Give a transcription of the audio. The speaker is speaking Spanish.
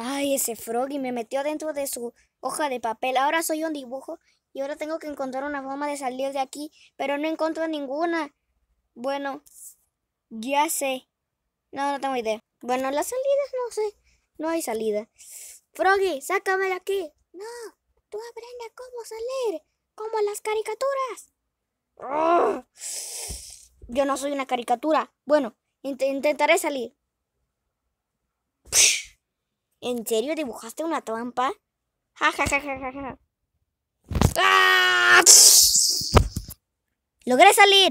Ay. ese Froggy me metió dentro de su hoja de papel. Ahora soy un dibujo y ahora tengo que encontrar una forma de salir de aquí, pero no encuentro ninguna. Bueno, ya sé. No, no tengo idea. Bueno, las salidas no sé. No hay salida. Froggy, sácame de aquí. No, tú aprende cómo salir. Como las caricaturas. Ah. Yo no soy una caricatura. Bueno, intentaré salir. ¿En serio dibujaste una trampa? Ja, ja, ja, ja, ja, ¡Ah! Logré salir.